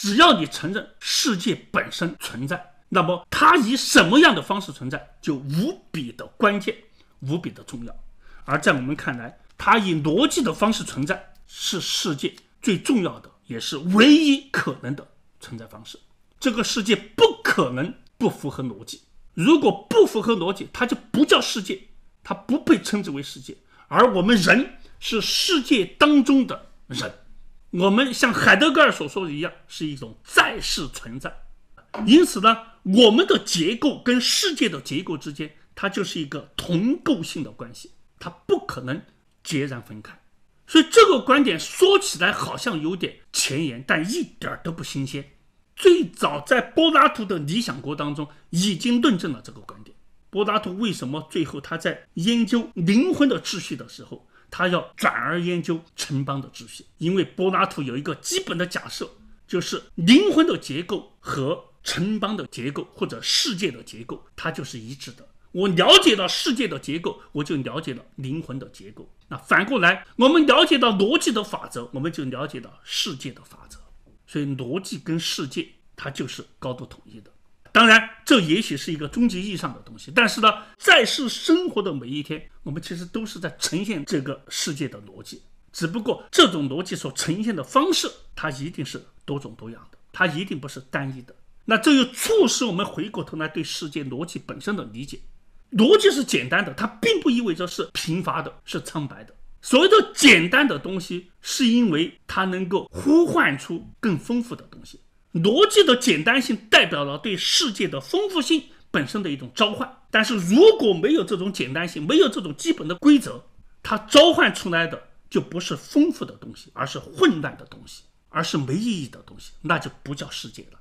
只要你承认世界本身存在，那么它以什么样的方式存在就无比的关键，无比的重要。而在我们看来，它以逻辑的方式存在是世界最重要的，也是唯一可能的存在方式。这个世界不可能不符合逻辑，如果不符合逻辑，它就不叫世界，它不被称之为世界。而我们人是世界当中的人。我们像海德格尔所说的一样，是一种在世存在。因此呢，我们的结构跟世界的结构之间，它就是一个同构性的关系，它不可能截然分开。所以这个观点说起来好像有点前沿，但一点都不新鲜。最早在柏拉图的《理想国》当中已经论证了这个观点。柏拉图为什么最后他在研究灵魂的秩序的时候？他要转而研究城邦的秩序，因为柏拉图有一个基本的假设，就是灵魂的结构和城邦的结构或者世界的结构，它就是一致的。我了解了世界的结构，我就了解了灵魂的结构。那反过来，我们了解到逻辑的法则，我们就了解到世界的法则。所以，逻辑跟世界它就是高度统一的。当然，这也许是一个终极意义上的东西，但是呢，在世生活的每一天，我们其实都是在呈现这个世界的逻辑，只不过这种逻辑所呈现的方式，它一定是多种多样的，它一定不是单一的。那这又促使我们回过头来对世界逻辑本身的理解。逻辑是简单的，它并不意味着是贫乏的、是苍白的。所谓的简单的东西，是因为它能够呼唤出更丰富的东西。逻辑的简单性代表了对世界的丰富性本身的一种召唤，但是如果没有这种简单性，没有这种基本的规则，它召唤出来的就不是丰富的东西，而是混乱的东西，而是没意义的东西，那就不叫世界了。